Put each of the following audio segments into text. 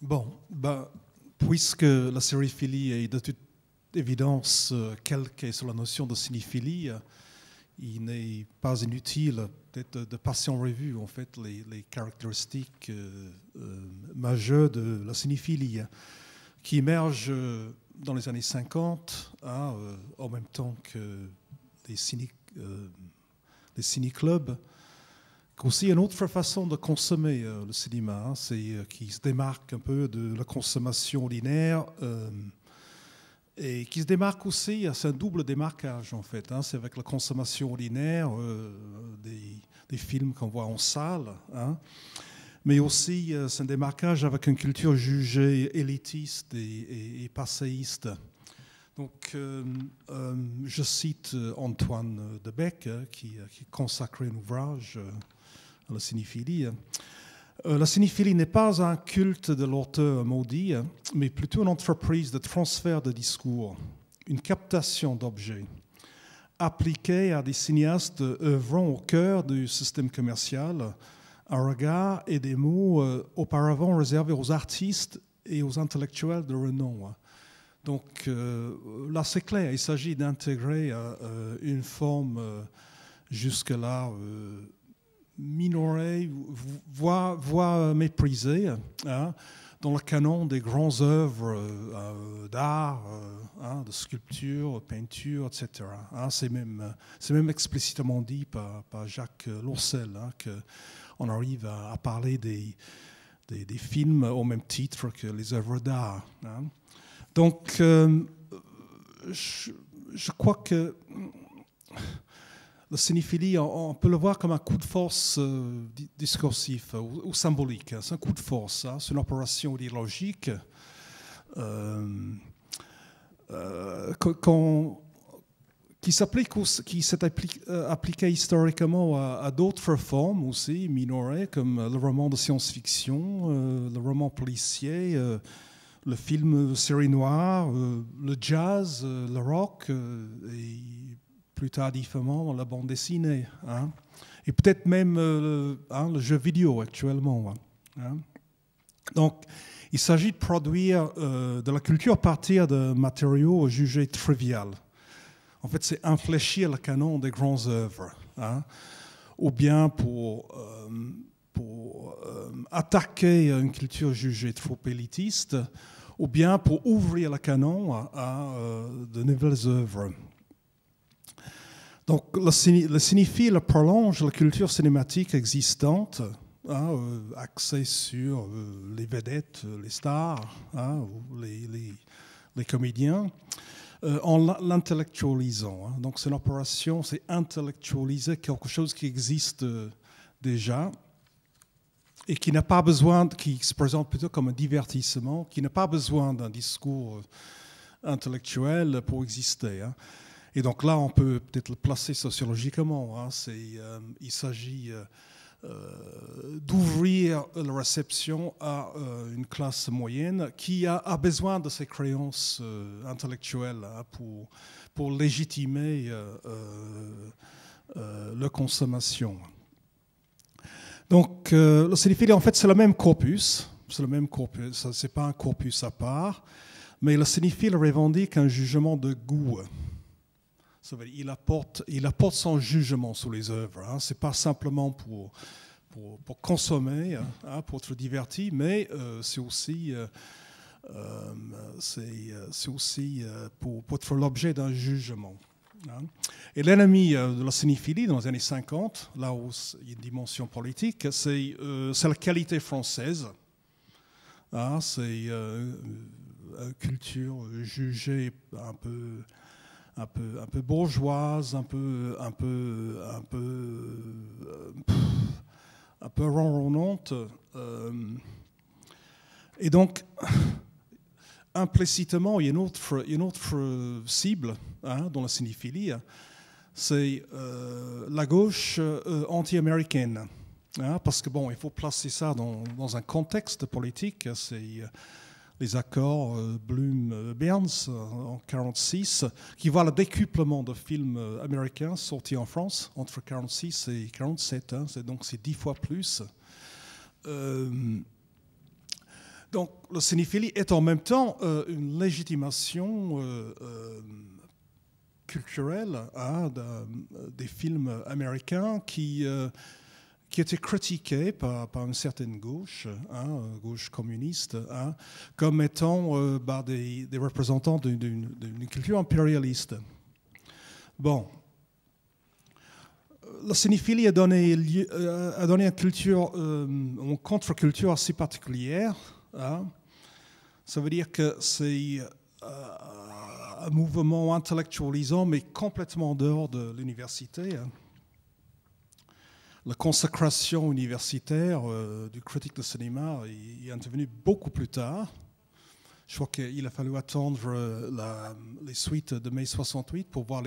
Bon, ben, puisque la sériphilie est de toute évidence calquée euh, sur la notion de cinéphilie, euh, il n'est pas inutile peut-être de passer en revue en fait les, caractéristiques euh, majeures de la cinéphilie hein, qui émerge dans les années 50 hein, en même temps que les ciné, les ciné clubs aussi une autre façon de consommer euh, le cinéma, hein, c'est euh, qui se démarque un peu de la consommation linéaire euh, et qui se démarque aussi, c'est un double démarquage en fait. Hein. c'est avec la consommation linéaire des, films qu'on voit en salle, hein. mais aussi c'est un démarquage avec une culture jugée élitiste et, passéiste. Donc, je cite Antoine Debec, qui, qui consacrait un ouvrage la cinéphilie. Hein. Euh, la n'est pas un culte de l'auteur maudit, hein, mais plutôt une entreprise de transfert de discours, une captation d'objets, appliquée à des cinéastes œuvrant au cœur du système commercial, un regard et des mots euh, auparavant réservés aux artistes et aux intellectuels de renom. Hein. Donc euh, là, c'est clair, il s'agit d'intégrer une forme jusque-là minoré, voire, voire dans le canon des grandes œuvres euh, d'art, euh, hein, de sculpture, peinture, etc. Hein. c'est, même, c'est même explicitement dit par, par Jacques Lourcel hein, qu'on arrive à, parler des, des, films au même titre que les œuvres d'art. Hein. Donc, euh, je, je, crois que la cinéphilie, on, peut le voir comme un coup de force euh, discursif euh, ou, symbolique. Hein. C'est un coup de force, hein. c'est une opération idéologique. Euh, qui s'applique s'est appliqué, historiquement à, d'autres formes aussi minorées comme le roman de science-fiction, le roman policier, le film série noire, le jazz, le rock plus tardivement la bande dessinée, hein. et peut-être même euh, hein, le jeu vidéo actuellement. Hein, Donc, il s'agit de produire euh, de la culture à partir de matériaux jugés triviaux. En fait, c'est infléchir le canon des grandes œuvres, ou bien pour, euh, pour attaquer une culture jugée trop élitiste, ou bien pour ouvrir le canon à, à de nouvelles œuvres. Donc le, signifie la prolonge la culture cinématique existante, hein, euh, axée sur euh, les vedettes, euh, les stars, hein, ou les, comédiens, en l'intellectualisant. Hein. Donc c'est une opération, c'est intellectualiser quelque chose qui existe déjà et qui n'a pas besoin, qui se présente plutôt comme un divertissement, qui n'a pas besoin d'un discours intellectuel pour exister. Et donc là, on peut peut-être le placer sociologiquement. Hein. Euh, il s'agit euh, euh, d'ouvrir la réception à une classe moyenne qui a, besoin de ces créances intellectuelles hein, pour, légitimer la consommation. Donc, le cinéphile, en fait, c'est le même corpus. C'est le même corpus. Ce n'est pas un corpus à part. Mais le cinéphile revendique un jugement de goût il, apporte, il apporte son jugement sur les œuvres. Hein. Ce n'est pas simplement pour, pour, consommer, hein, hein, pour être diverti, mais euh, c'est aussi, euh, euh, euh aussi pour, pour être l'objet d'un jugement. Hein. Et l'ennemi de la cinéphilie dans les années 50, là où il y a une dimension politique, c'est la qualité française. c'est une culture jugée un peu un peu, un peu bourgeoise, un peu, un peu, un peu, euh, un peu ronronnante. Euh, et donc, implicitement, il y a une autre, une autre cible hein, dans la cinéphilie, hein, c'est euh, la gauche anti-américaine. Hein, parce que, bon, il faut placer ça dans, dans un contexte politique. C'est les accords euh, Bloom-Berns euh, euh, en 1946, qui voit le décuplement de films américains sortis en France entre 1946 et 1947, hein. donc c'est dix fois plus. donc le cinéphilie est en même temps une légitimation culturelle hein, des films américains qui qui était critiqué par, par une certaine gauche, hein, euh, gauche communiste, hein, comme étant euh, bah, des, représentants d'une culture impérialiste. Bon. La cinéphilie a donné, lieu, euh, une, culture, une contre-culture assez particulière. Hein. Ça veut dire que c'est un mouvement intellectualisant, mais complètement dehors de l'université la consécration universitaire euh, du critique de cinéma est intervenue beaucoup plus tard. Je crois qu'il a fallu attendre euh, les suites de mai 68 pour voir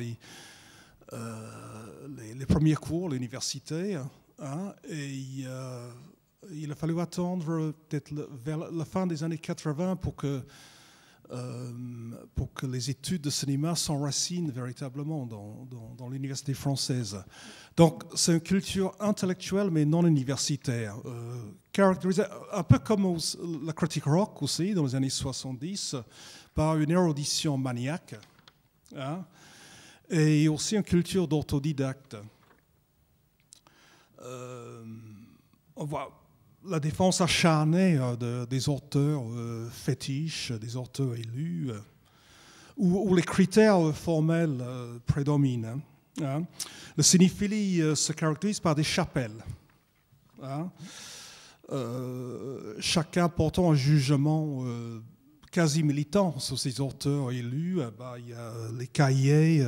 euh, les, les, premiers cours l'université. Hein. et il a fallu attendre peut-être vers la fin des années 80 pour que euh, pour que les études de cinéma s'enracinent véritablement dans, l'université française. Donc c'est une culture intellectuelle mais non universitaire, euh, caractérisée un peu comme la critique rock aussi dans les années 70 par une érodition maniaque hein, et aussi une culture d'autodidacte. Euh, on voit la défense acharnée euh, des auteurs euh, fétiches, des auteurs élus, euh, où, les critères formels prédominent. Le hein. hein. La se caractérise par des chapelles, hein. chacun portant un jugement quasi militant sur ces auteurs élus. Bah, il y les cahiers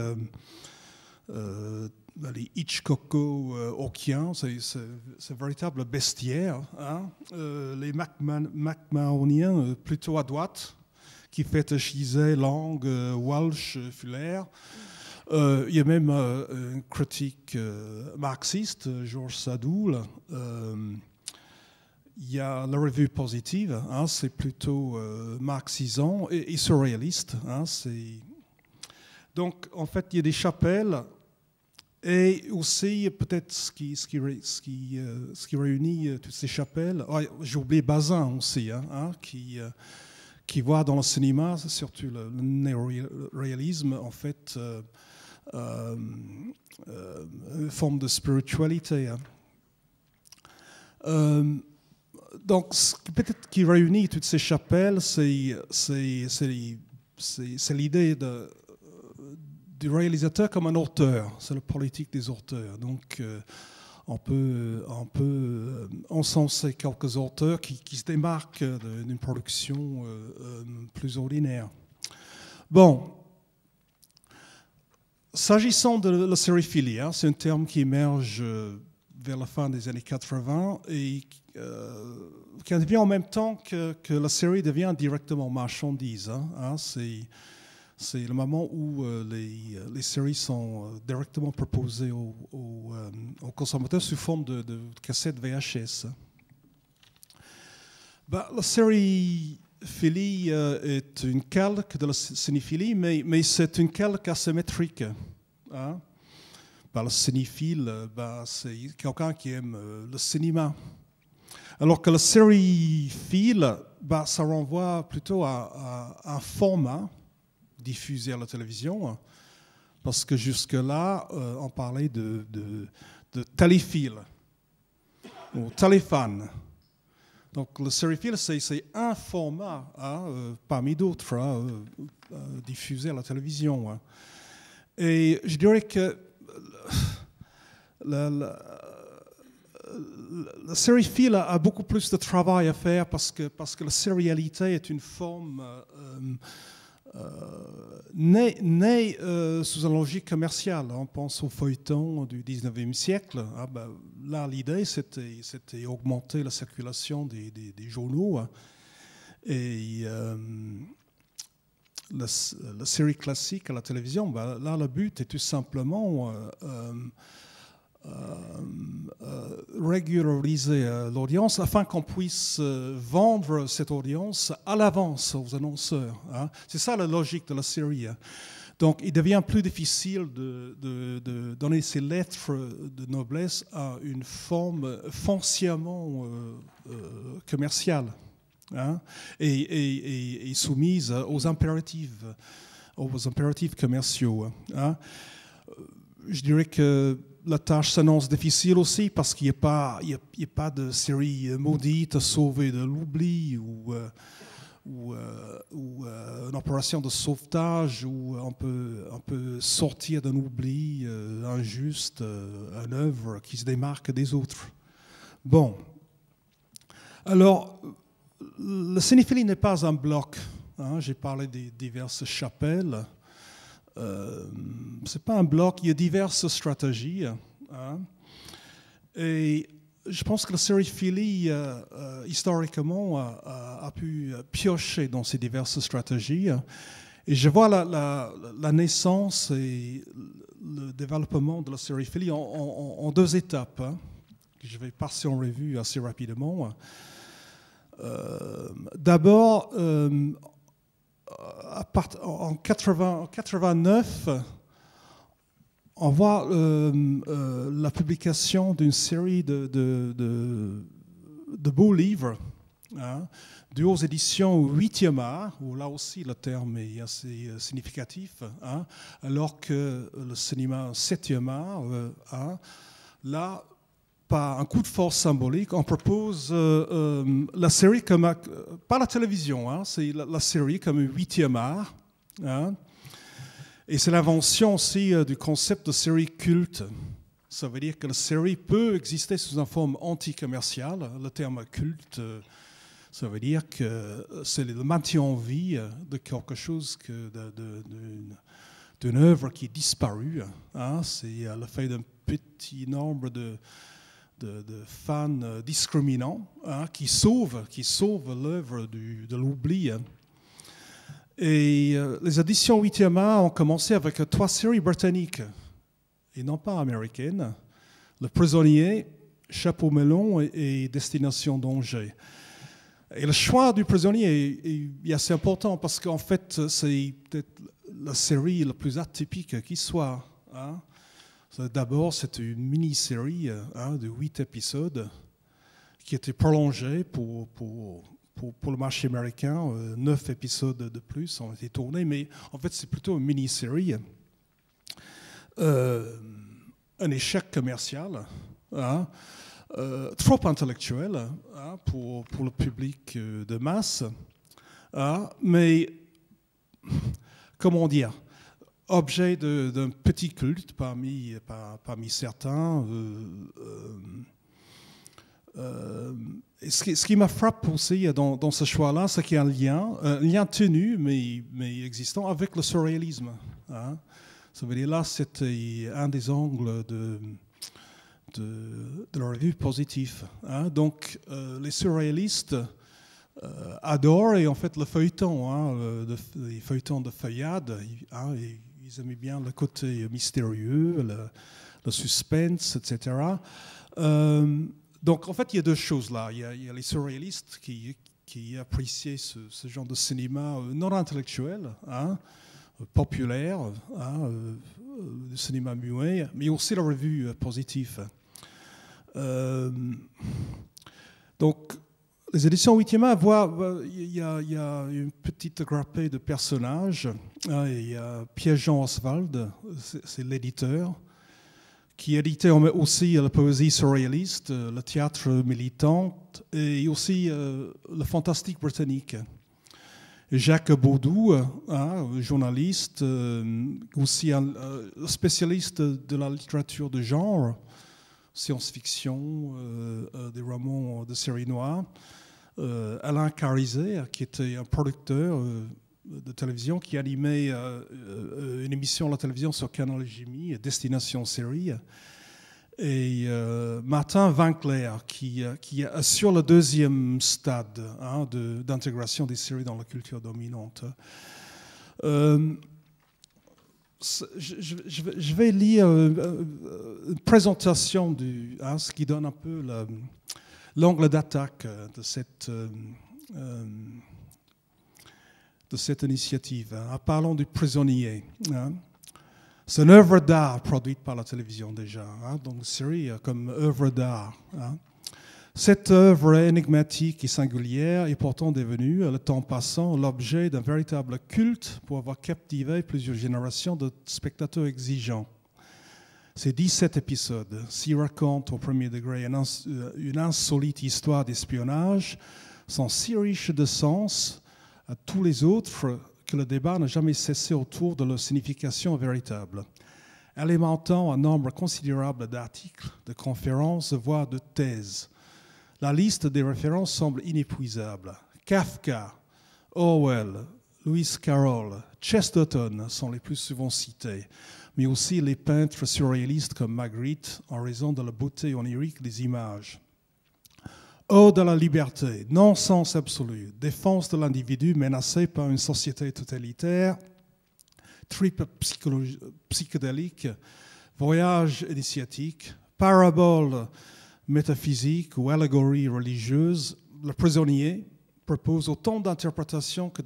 les Hitchcocko hawkiens, c'est véritable bestiaire. Hein. Euh, les MacMahoniens, euh, plutôt à droite, qui fêtent langue euh, walsh Walsh, il y a même un une critique marxiste, Georges Sadoul. il y a la revue positive, hein, c'est plutôt marxisant et, surréaliste. Hein, donc, en fait, il y a des chapelles et aussi, peut-être ce qui, ce, qui, ce, qui, euh, ce qui, réunit euh, toutes ces chapelles. Ah, j'ai oublié Bazin aussi, hein, hein qui, euh, qui voit dans le cinéma, surtout le, néo-réalisme, en fait, une forme de spiritualité. Hein. donc, peut-être qui réunit toutes ces chapelles, c'est l'idée de du réalisateur comme un auteur. C'est la politique des auteurs. Donc, euh, on peut, on peut euh, encenser quelques auteurs qui, se démarquent d'une production euh, plus ordinaire. Bon. S'agissant de la sériphilie, hein, c'est un terme qui émerge vers la fin des années 80 et qui devient en même temps que, la série devient directement marchandise. hein, hein c'est c'est le moment où euh, euh, les, séries sont euh, directement proposées aux, consommateurs sous forme de, cassettes VHS. Bah, la série est une calque de la cinéphilie, mais, mais c'est une calque asymétrique. Hein? Bah, le cinéphile, bah, c'est quelqu'un qui aime le cinéma. Alors que la série bah, ça renvoie plutôt à, à un format hein diffusé à la télévision, hein, parce que jusque-là, euh, on parlait de, de, téléphile ou téléphone. Donc le sériphile, c'est un format hein, euh, parmi d'autres hein, euh, diffusé à la télévision. Et je dirais que le, le, le, a beaucoup plus de travail à faire parce que, parce que la sérialité est une forme euh, né, euh, sous une logique commerciale. Hein. On pense aux feuilletons du 19e siècle. Ah, ben, là, l'idée, c'était, c'était augmenter la circulation des, journaux. Hein. Et euh, la, série classique à la télévision, ben, là, le but est tout simplement euh, euh, régulariser euh, l'audience afin qu'on puisse vendre cette audience à l'avance aux annonceurs. Hein. C'est ça la logique de la série. Hein. Donc, il devient plus difficile de, de, donner ces lettres de noblesse à une forme foncièrement commerciale hein, et, et, et, soumise aux impératifs, aux impératifs commerciaux. Je dirais que la tâche s'annonce difficile aussi parce qu'il n'y a, pas, y pas de série euh, maudite à sauver de l'oubli ou, euh, euh, une opération de sauvetage où on peut, sortir d'un oubli injuste, une œuvre qui se démarque des autres. Bon. Alors, le cinéphilie n'est pas un bloc. Hein. J'ai parlé des diverses chapelles ce euh, c'est pas un bloc, il y a diverses stratégies. Hein. Et je pense que la sériphilie, euh, euh, historiquement, a, pu piocher dans ces diverses stratégies. Et je vois la, naissance et le développement de la sériphilie en, en, deux étapes, hein, que je vais passer en revue assez rapidement. Euh, d'abord, en 80, 89, on voit euh, euh, la publication d'une série de, de, beaux livres. Hein, aux éditions 8e art, où là aussi le terme est assez euh, significatif, hein, alors que le cinéma 7e art, hein, là, un coup de force symbolique, on propose euh, euh, la série comme, pas la télévision, hein, c'est la, série comme huitième art. Hein. et c'est l'invention aussi euh, du concept de série culte. Ça veut dire que la série peut exister sous une forme anticommerciale. Le terme culte, ça veut dire que c'est le maintien en vie de quelque chose, que d'une œuvre qui est disparue. Hein. c'est le fait d'un petit nombre de, de, fans euh, discriminants hein, qui sauvent, qui l'œuvre de l'oubli. Hein. Et euh, les éditions 8e ont commencé avec trois séries britanniques et non pas américaines Le Prisonnier, Chapeau Melon et, Destination Danger. Et le choix du prisonnier est, assez important parce qu'en fait, c'est peut-être la série la plus atypique qui soit. Hein. Euh, d'abord, c'était une mini-série hein, de huit épisodes qui était prolongée pour, pour, le marché américain. Euh, neuf épisodes de plus ont été tournés, mais en fait, c'est plutôt une mini-série. Euh, un échec commercial, hein, trop intellectuel hein, pour, le public de masse, mais comment dire objet d'un petit culte parmi, parmi certains. Euh, euh, euh, ce qui, m'a frappé aussi dans, dans ce choix-là, c'est qu'il y a un lien, un lien tenu, mais, mais existant, avec le surréalisme. Hein. Ça veut dire là, c'était un des angles de, de, de la revue positive. Hein. Donc, les surréalistes adorent et en fait le feuilleton, hein, les feuilletons de feuillade, et ils aimaient bien le côté mystérieux, le, suspense, etc. Euh, donc en fait, il y a deux choses là. Il y a, les surréalistes qui, qui appréciaient ce, genre de cinéma euh, non intellectuel, hein, euh, populaire, le hein, cinéma muet, mais aussi la revue positive. donc les éditions 8e euh, il y, a une petite grappée de personnages. Hein, il y a Pierre-Jean Oswald, c'est l'éditeur, qui éditait aussi la poésie surréaliste, euh, le théâtre militant et aussi euh, le fantastique britannique. Jacques Baudou, hein, journaliste, aussi spécialiste de la littérature de genre, science-fiction, des romans de série noire. Euh, Alain Carizet, qui était un producteur euh, de télévision qui animait euh, une émission à la télévision sur Canal Jimmy, Destination Série, et Martin Winkler, qui, qui assure le deuxième stade hein, d'intégration des séries dans la culture dominante. je, vais lire une présentation, hein, ce qui donne un peu la, l'angle d'attaque euh, de cette, euh, euh, de cette initiative hein. en parlant du prisonnier. Hein. C'est une œuvre d'art produite par la télévision déjà, hein. donc série comme œuvre d'art. Cette œuvre énigmatique et singulière est pourtant devenue, le temps passant, l'objet d'un véritable culte pour avoir captivé plusieurs générations de spectateurs exigeants. Ces 17 épisodes s'y racontent au premier degré euh, une, insolite histoire d'espionnage, sont si riches de sens à tous les autres que le débat n'a jamais cessé autour de leur signification véritable, alimentant un nombre considérable d'articles, de conférences, voire de thèses. La liste des références semble inépuisable. Kafka, Orwell, Lewis Carroll, Chesterton sont les plus souvent cités mais aussi les peintres surréalistes comme Magritte en raison de la beauté onirique des images. Hors de la liberté, non-sens absolu, défense de l'individu menacé par une société totalitaire, trip psychédélique, voyage initiatique, parabole métaphysique ou allégorie religieuse, le prisonnier propose autant d'interprétations que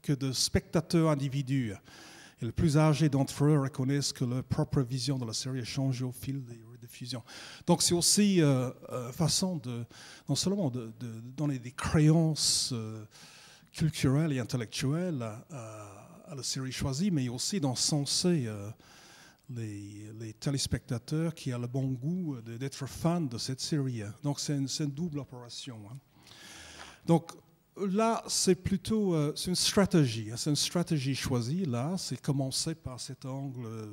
que de spectateurs individus et les plus âgés d'entre eux reconnaissent que leur propre vision de la série a changé au fil des rediffusions. Donc c'est aussi euh, euh, façon de, non seulement de, donner des créances euh, culturelles et intellectuelles à, la série choisie, mais aussi d'encenser les, les, téléspectateurs qui ont le bon goût d'être fans de cette série. Donc c'est une, double opération. Hein. Donc là, c'est plutôt euh, une stratégie. Hein, c'est une stratégie choisie, là. C'est commencé par cet angle euh,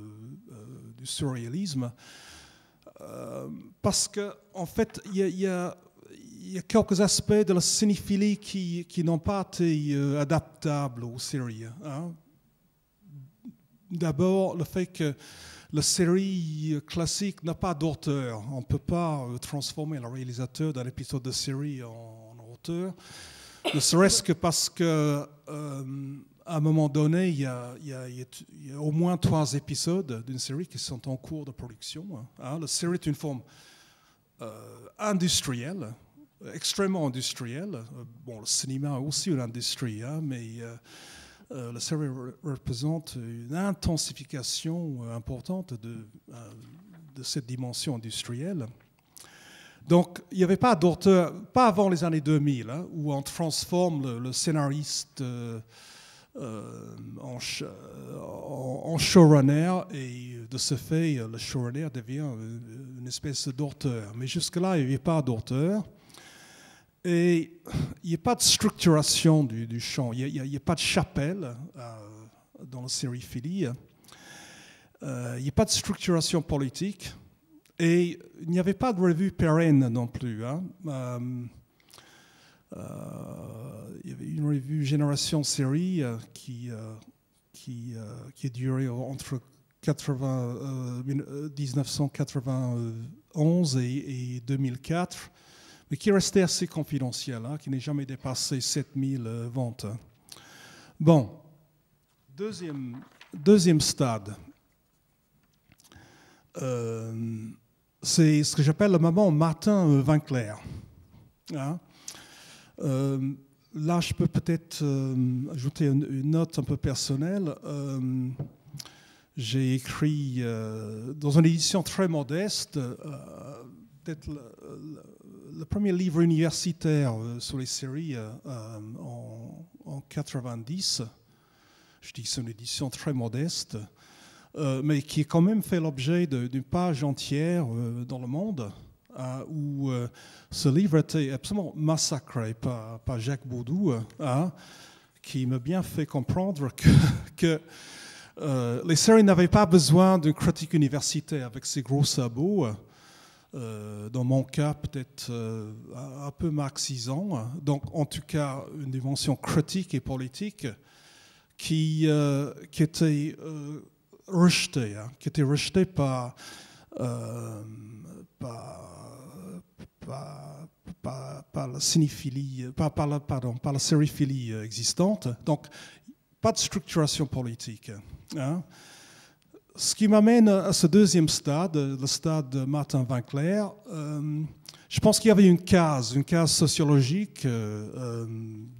euh, du surréalisme. parce qu'en en fait, il y, a, quelques aspects de la cinéphilie qui, n'ont pas été adaptables aux séries. Hein. D'abord, le fait que la série classique n'a pas d'auteur. On ne peut pas transformer le réalisateur d'un épisode de série en auteur ne serait-ce que parce que euh, un moment donné, il y, a, au moins trois épisodes d'une série qui sont en cours de production. Hein. Hein, la série est une forme euh, industrielle, extrêmement industrielle. Euh, bon, le cinéma est aussi une industrie, hein, mais la série représente une intensification importante de cette dimension industrielle. Donc, il n'y avait pas d'auteur, pas avant les années 2000, hein, où on transforme le, scénariste euh, euh, en, showrunner, et de ce fait, le showrunner devient euh, une espèce d'auteur. Mais jusque-là, il n'y avait pas d'auteur. Et il n'y a pas de structuration du, du chant, il n'y a, pas de chapelle dans la série Philly, il n'y a pas de structuration politique. Et il n'y avait pas de revue pérenne non plus. Hein. Euh, euh, il y avait une revue Génération Série euh, qui, qui, qui, a duré entre 1991 et, 2004, mais qui restait assez confidentielle, hein, qui n'est jamais dépassé 7000 ventes. Hein. Bon, deuxième, deuxième stade. Euh c'est ce que j'appelle le Maman, Martin Vinclair hein? ». Euh, là, je peux peut-être euh, ajouter une, note un peu personnelle. Euh, j'ai écrit dans une édition très modeste, peut-être le, premier livre universitaire sur les séries en, 1990. 90. Je dis que c'est une édition très modeste. Euh, mais qui est quand même fait l'objet d'une page entière euh, dans le monde, euh, où ce livre a été absolument massacré par, par Jacques Baudou, hein, qui m'a bien fait comprendre que, les séries n'avaient pas besoin d'une critique universitaire avec ses gros sabots. dans mon cas, peut-être un peu marxisant, hein. donc en tout cas une dimension critique et politique qui, qui était rejeté, hein, qui était rejeté euh, par, la pardon, par la sériphilie existante. Donc, pas de structuration politique. Hein. Ce qui m'amène à ce deuxième stade, le stade de Martin Winkler. Euh, je pense qu'il y avait une case, une case sociologique euh,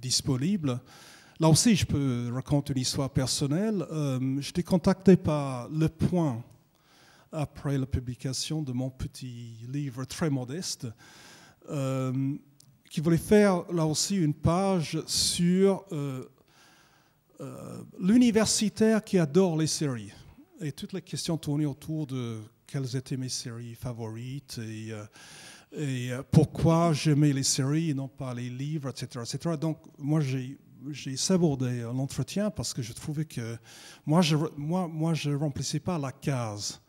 disponible Là aussi, je peux raconter une histoire personnelle. Euh, j'étais contacté par Le Point après la publication de mon petit livre très modeste, euh, qui voulait faire là aussi une page sur euh, l'universitaire qui adore les séries. Et toutes les questions tournées autour de quelles étaient mes séries favorites et, et pourquoi j'aimais les séries et non pas les livres, etc. etc. Donc moi, j'ai j'ai sabordé l'entretien parce que je trouvais que moi, je ne moi, moi, je remplissais pas la case.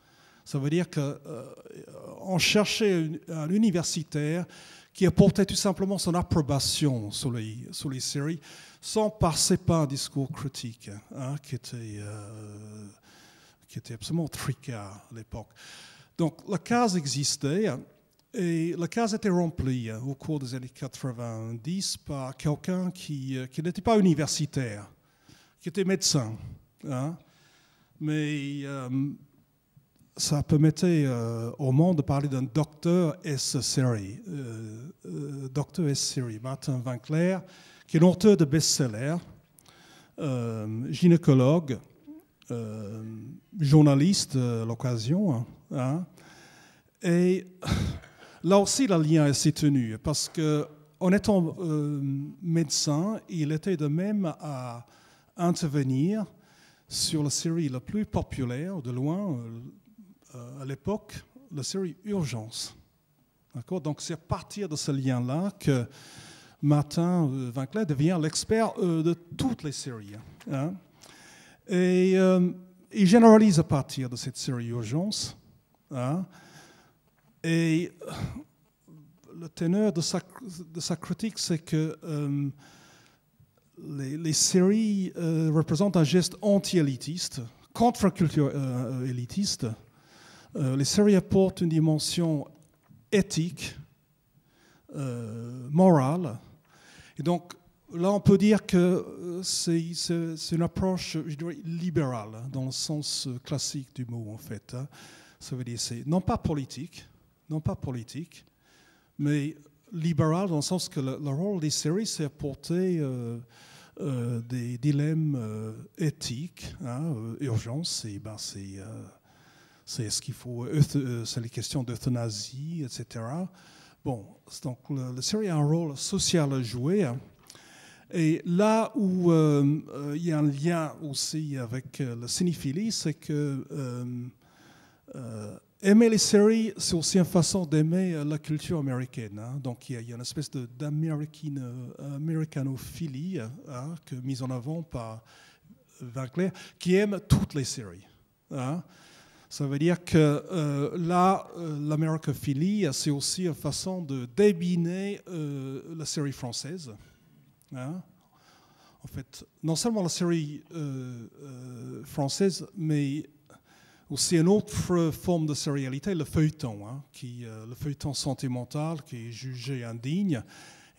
Ça veut dire qu'on euh, cherchait un universitaire qui apportait tout simplement son approbation sur les, sur les séries sans passer par un discours critique hein, qui, était, euh, qui était absolument tricard à l'époque. Donc la case existait. Et la case était remplie hein, au cours des années 90 par quelqu'un euh, qui, n'était pas universitaire, qui était médecin. Hein. mais euh, ça permettait euh, au monde de parler d'un docteur S. Seri, docteur S. Seri, Martin Vinclair, qui est l'auteur de best-sellers, gynécologue, journaliste à l'occasion, hein, et Là aussi, le lien s'est tenu, parce que étant euh, médecin, il était de même à intervenir sur la série la plus populaire de loin euh, à l'époque, la série Urgence. Donc c'est à partir de ce lien-là que Martin Winkler euh, devient l'expert de toutes les séries. Hein. Et il généralise à partir de cette série Urgence. Hein. Et euh, le teneur de sa, critique, c'est que euh, les, séries euh, représentent un geste anti-élitiste, contre-culture élitiste. les séries apportent une dimension éthique, morale. Et donc, là, on peut dire que c'est, une approche, je dirais, libérale, dans le sens classique du mot, en fait. Hein. Ça veut dire, c'est non pas politique, non pas politique, mais libéral dans le sens que le, rôle des séries, c'est apporter euh, euh, des dilemmes euh, éthiques, hein, urgence, ben, c'est ce qu'il faut, c'est les questions d'euthanasie, etc. Bon, donc le, la série a un rôle social à jouer. Hein. et là où il y a un lien aussi avec la cinéphilie, c'est que Aimer les séries, c'est aussi une façon d'aimer euh, la culture américaine. Hein. Donc il y, a une espèce d'américanophilie hein, que mise en avant par Vinclair, qui aime toutes les séries. Hein. Ça veut dire que euh, là, euh, l'américophilie, c'est aussi une façon de débiner la série française. Hein. En fait, non seulement la série française, mais aussi une autre forme de sérialité, le feuilleton, hein, qui, euh, le feuilleton sentimental qui est jugé indigne.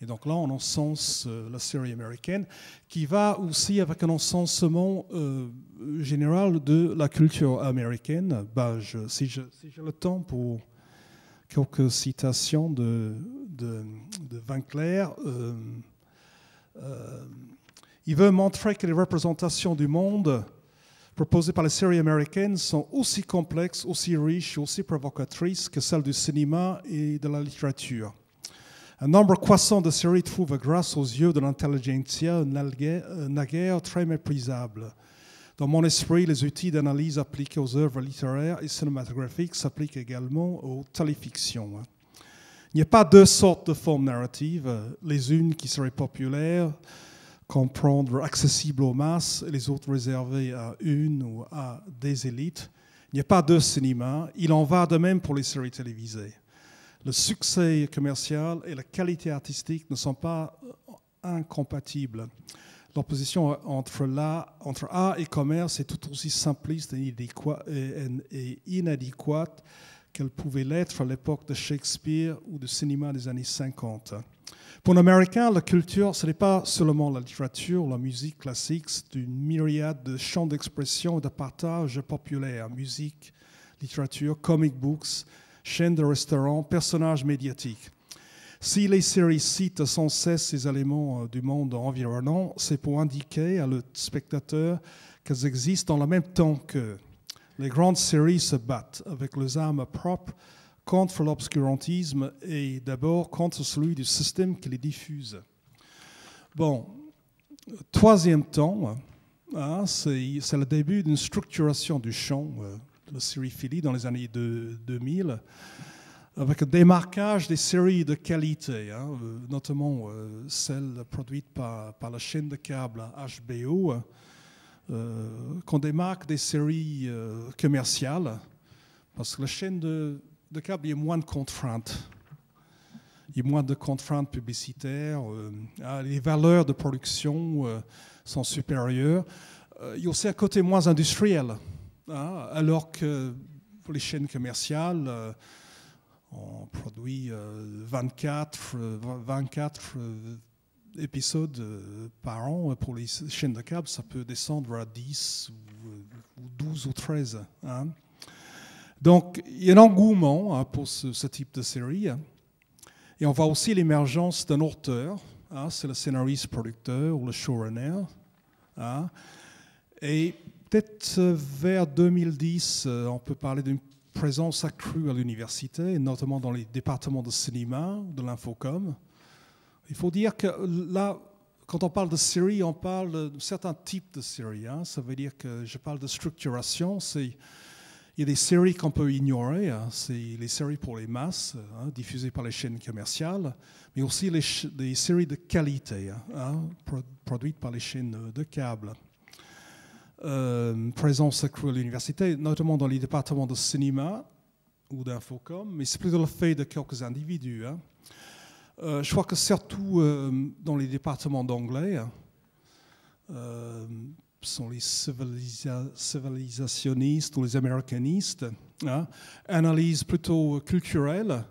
Et donc là, on encense euh, la série américaine, qui va aussi avec un encensement euh, général de la culture américaine. Ben, si j'ai le temps pour quelques citations de, de, Clair, il veut montrer que les représentations du monde proposées par les séries américaines sont aussi complexes, aussi riches, aussi provocatrices que celles du cinéma et de la littérature. Un nombre croissant de séries trouve grâce aux yeux de l'intelligentsia euh, naguère très méprisable. Dans mon esprit, les outils d'analyse appliqués aux œuvres littéraires et cinématographiques s'appliquent également aux téléfictions. Il n'y a pas deux sortes de formes narratives, les unes qui seraient populaires, comprendre accessible aux masses et les autres réservés à une ou à des élites. Il n'y a pas de cinéma. Il en va de même pour les séries télévisées. Le succès commercial et la qualité artistique ne sont pas euh, incompatibles. L'opposition entre, la, entre art et commerce est tout aussi simpliste et inadéquate qu'elle pouvait l'être à l'époque de Shakespeare ou du cinéma des années 50. Pour l'Américain, la culture, ce n'est pas seulement la littérature, la musique classique, c'est une myriade de champs d'expression et de partage populaires, musique, littérature, comic books, chaînes de restaurants, personnages médiatiques. Si les séries citent sans cesse ces éléments euh, du monde environnant, c'est pour indiquer à le spectateur qu'elles existent en le même temps que les grandes séries se battent avec leurs armes propres contre l'obscurantisme et d'abord contre celui du système qui les diffuse. Bon, troisième temps, hein, c'est le début d'une structuration du champ, euh, de la série Philly dans les années 2000, avec un démarquage des séries de qualité, hein, euh, notamment euh, celles produites par, la chaîne de câble HBO, qu'on démarque des séries commerciales, parce que la chaîne de de câble, il y a moins de contraintes. Il y moins de contraintes publicitaires. Euh, ah, les valeurs de production euh, sont supérieures. Euh, il y a aussi un côté moins industriel. Hein, alors que pour les chaînes commerciales, on produit 24, 24 épisodes par an. Pour les chaînes de câble, ça peut descendre à 10 12 ou 13. Donc, il y a un engouement hein, pour ce, type de série. Hein. Et on voit aussi l'émergence d'un auteur, hein, c'est le scénariste producteur ou le showrunner. Et peut-être euh, vers 2010, euh, on peut parler d'une présence accrue à l'université, notamment dans les départements de cinéma, de l'infocom. Il faut dire que là, quand on parle de série, on parle de certains types de séries. Ça veut dire que je parle de structuration, c'est il y a des séries qu'on peut ignorer, hein. c'est les séries pour les masses, hein, diffusées par les chaînes commerciales, mais aussi les, séries de qualité, hein, produites par les chaînes de câble. Euh, présence accrue à l'université, notamment dans les départements de cinéma ou d'infocom, mais c'est plutôt le fait de quelques individus. Euh, je crois que surtout euh, dans les départements d'anglais, sont les civilisationnistes ou les américanistes, hein, analyse plutôt culturelle,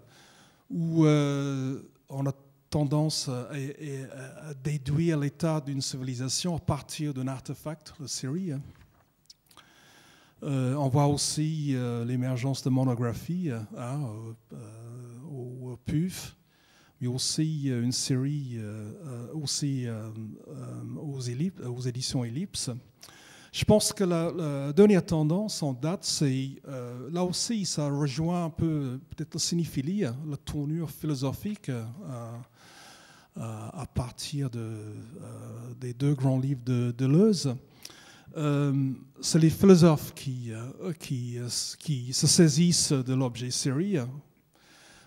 où euh, on a tendance à, déduire l'état d'une civilisation à partir d'un artefact, la série. Hein. Euh, on voit aussi euh, l'émergence de monographies hein, au, PUF mais aussi euh, une série euh, euh, aussi aux, éditions Ellipse. Je pense que la, dernière tendance en date, c'est là aussi, ça rejoint un peu peut-être la cinéphilie, la tournure philosophique à partir de, des deux grands livres de Deleuze. c'est les philosophes qui, qui, qui se saisissent de l'objet série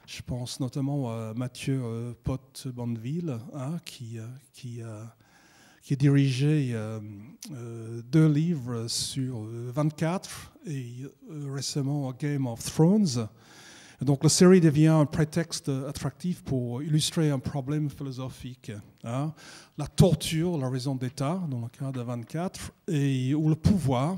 je pense notamment à Mathieu euh, Pott-Bonneville, hein, euh, euh, qui, a dirigé deux livres sur 24 et récemment Game of Thrones. Donc la série devient un prétexte attractif pour illustrer un problème philosophique. Hein. La torture, la raison d'État, dans le cas de 24, et, ou le pouvoir,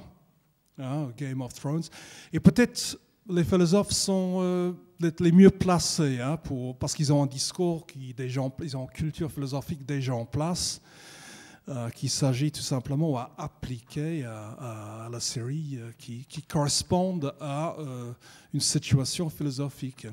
hein, Game of Thrones. Et peut-être les philosophes sont d'être les mieux placés, hein, pour, parce qu'ils ont un discours, qui, déjà ils ont une culture philosophique déjà en place, euh, qu'il s'agit tout simplement à appliquer à, la série euh, qui, qui à euh, une situation philosophique.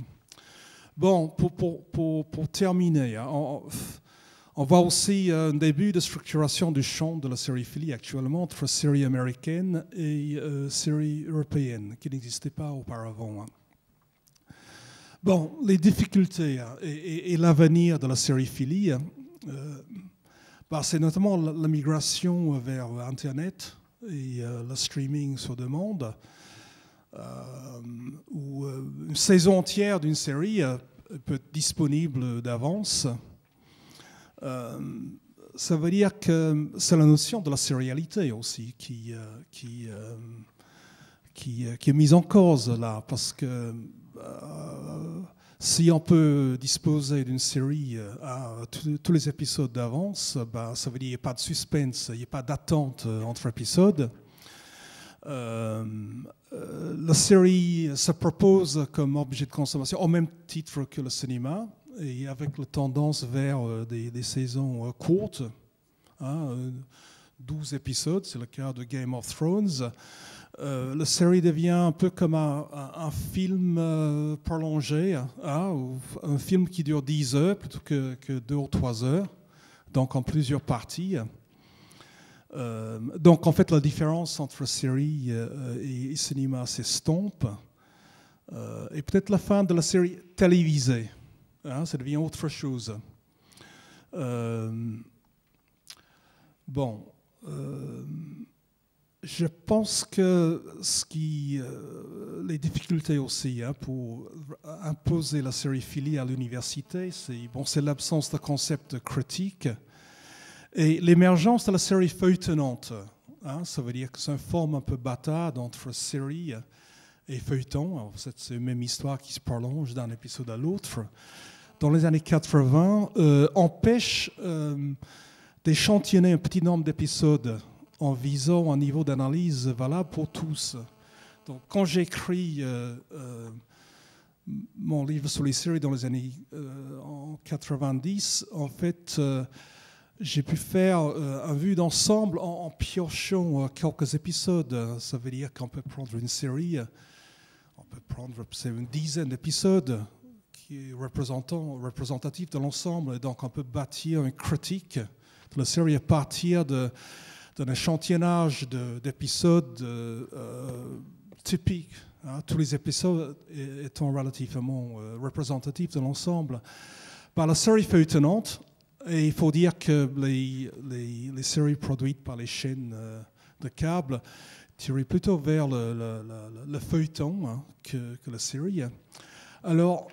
Bon, pour, pour, pour, terminer, hein, on, voit aussi un début de structuration du champ de la série Philly actuellement entre série américaine et série européenne qui n'existait pas auparavant. Hein. Bon, les difficultés hein, et, l'avenir de la série hein, euh, bah, c'est notamment la, migration vers Internet et euh, le streaming sur demande, euh, où euh, une saison entière d'une série peut être disponible d'avance. ça veut dire que c'est la notion de la sérialité aussi qui, qui, qui, qui, est mise en cause là, parce que euh, si on peut disposer d'une série euh, à tous les épisodes d'avance, ben ça veut dire qu'il n'y a pas de suspense, il n'y a pas d'attente euh, entre épisodes. la série se propose comme objet de consommation au même titre que le cinéma et avec la tendance vers des, saisons courtes, 12 hein, épisodes, c'est le cas de Game of Thrones. Euh, la série devient un peu comme un, film euh, prolongé, hein, hein, un film qui dure 10 heures plutôt que, que 2 ou 3 heures, donc en plusieurs parties. Euh, donc en fait, la différence entre série et, cinéma s'estompe. et peut-être la fin de la série télévisée, hein, ça devient autre chose. bon. Je pense que ce qui, euh, les difficultés aussi hein, pour imposer la sériphilie à l'université, c'est bon, l'absence de concept critiques critique et l'émergence de la série feuilletonnante. Hein. ça veut dire que c'est une forme un peu bâtarde entre série et feuilleton. C'est la même histoire qui se prolonge d'un épisode à l'autre. Dans les années 80, euh, empêche euh, d'échantillonner un petit nombre d'épisodes en visant un niveau d'analyse valable pour tous. Donc, quand j'écris euh, euh mon livre sur les séries dans les années 90, euh, en fait, euh, j'ai pu faire un vue d'ensemble en, piochant quelques épisodes. Ça veut dire qu'on peut prendre une série, on peut prendre une dizaine d'épisodes qui est représentatif de l'ensemble. Donc, on peut bâtir une critique de la série à partir de d'un échantillonnage d'épisodes euh, euh, typiques, hein. tous les épisodes étant relativement euh, représentatifs de l'ensemble, par la série feuilletonnante. Et il faut dire que les, séries produites par les chaînes de câbles tirent plutôt vers le, feuilleton hein, que, la série. Alors,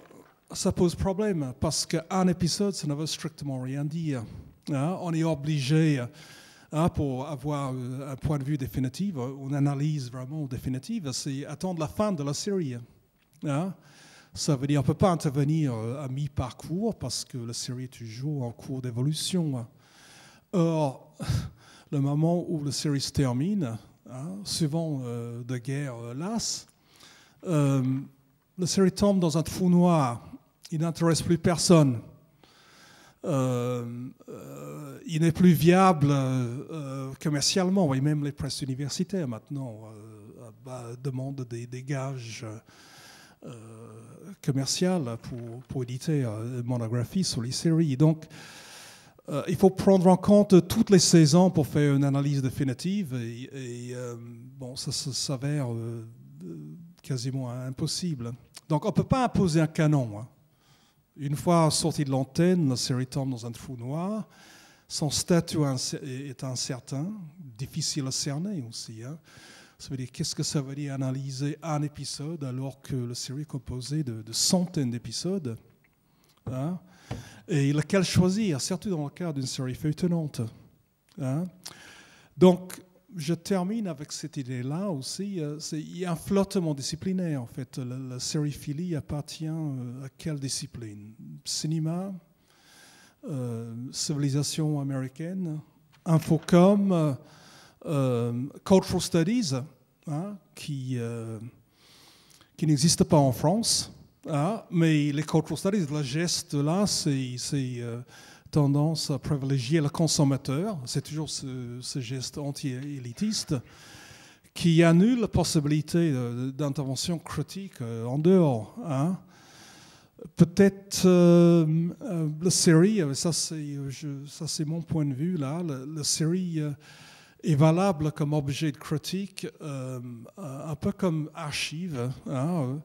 ça pose problème parce qu'un épisode, ça ne veut strictement rien dire. Hein. On est obligé ah, pour avoir euh, un point de vue définitif, euh, une analyse vraiment définitive, c'est attendre la fin de la série. Hein. Hein? Ça veut dire qu'on ne peut pas intervenir euh, à mi-parcours parce que la série est toujours en cours d'évolution. Hein. Or, le moment où la série se termine, hein, suivant de guerre lasse, la série tombe dans un trou noir. Il n'intéresse plus personne. Euh, euh, il n'est plus viable euh, commercialement. Et même les presses universitaires maintenant bah, demandent des, gages commerciaux pour, pour, éditer une monographie sur les séries. Donc, il faut prendre en compte toutes les saisons pour faire une analyse définitive. Et, bon, ça, s'avère quasiment impossible. Donc, on ne peut pas imposer un canon. Hein. Une fois sorti de l'antenne, la série tombe dans un trou noir. Son statut est incertain, difficile à cerner aussi. Hein. Ça veut dire qu'est-ce que ça veut dire analyser un épisode alors que la série est composée de, centaines d'épisodes hein? Et lequel choisir, surtout dans le cas d'une série feuilletonnante. Hein? Donc, je termine avec cette idée-là aussi. Euh, il y a un flottement disciplinaire, en fait. La, la sériphilie appartient euh, à quelle discipline Cinéma, euh, civilisation américaine, Infocom, Cultural Studies, hein, qui, n'existent qui n'existe pas en France. Hein, mais les Cultural Studies, le geste là, c'est tendance à privilégier le consommateur, c'est toujours ce, geste anti-élitiste, qui annule la possibilité euh, d'intervention critique euh, en dehors. Hein. Peut-être euh, la série, ça c'est mon point de vue là, la, série est valable comme objet de critique, un peu comme archive, hein,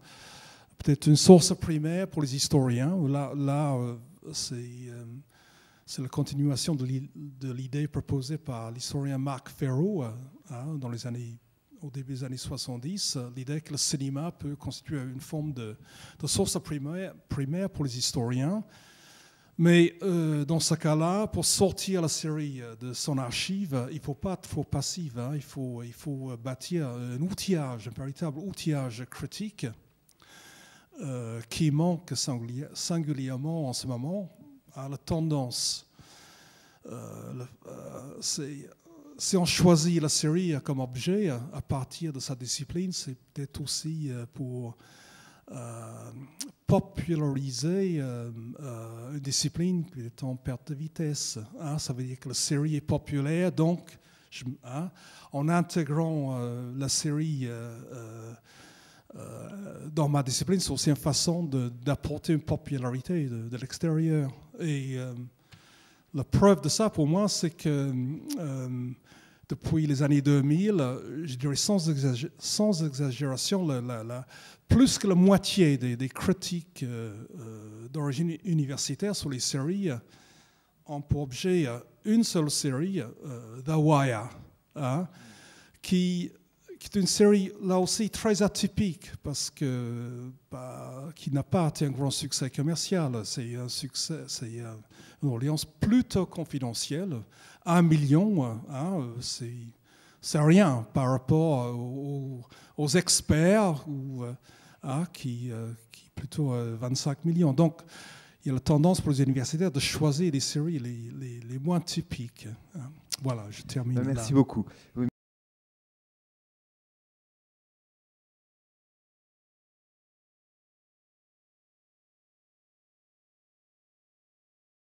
peut-être une source primaire pour les historiens, là, là c'est c'est la continuation de l'idée proposée par l'historien Marc Ferro euh, hein, dans les années, au début des années 70, euh, l'idée que le cinéma peut constituer une forme de, de source primaire, primaire, pour les historiens. Mais euh, dans ce cas-là, pour sortir la série de son archive, il ne faut pas être trop passif, hein. il, faut, il faut bâtir un outillage, un véritable outillage critique qui manque singulièrement en ce moment à la tendance euh, euh, si on choisit la série comme objet à partir de sa discipline, c'est peut-être aussi euh, pour populariser une discipline qui est en perte de vitesse. Hein. Ça veut dire que la série est populaire, donc hein, en intégrant la série dans ma discipline, c'est aussi une façon d'apporter une popularité de, de l'extérieur. Et la preuve de ça pour moi, c'est que euh, depuis les années 2000, je dirais sans, exagération, plus que la moitié des, critiques euh, euh, d'origine universitaire sur les séries ont pour objet une seule série, euh, The Wire, hein, qui c'est une série là aussi très atypique parce que bah, qui n'a pas été un grand succès commercial. C'est un succès, c'est une audience plutôt confidentielle. Un million, hein, c'est rien par rapport aux, experts ou hein, qui, qui plutôt 25 millions. Donc il y a la tendance pour les universitaires de choisir les séries les, moins typiques. Hein. Voilà, je termine. Bah, merci beaucoup.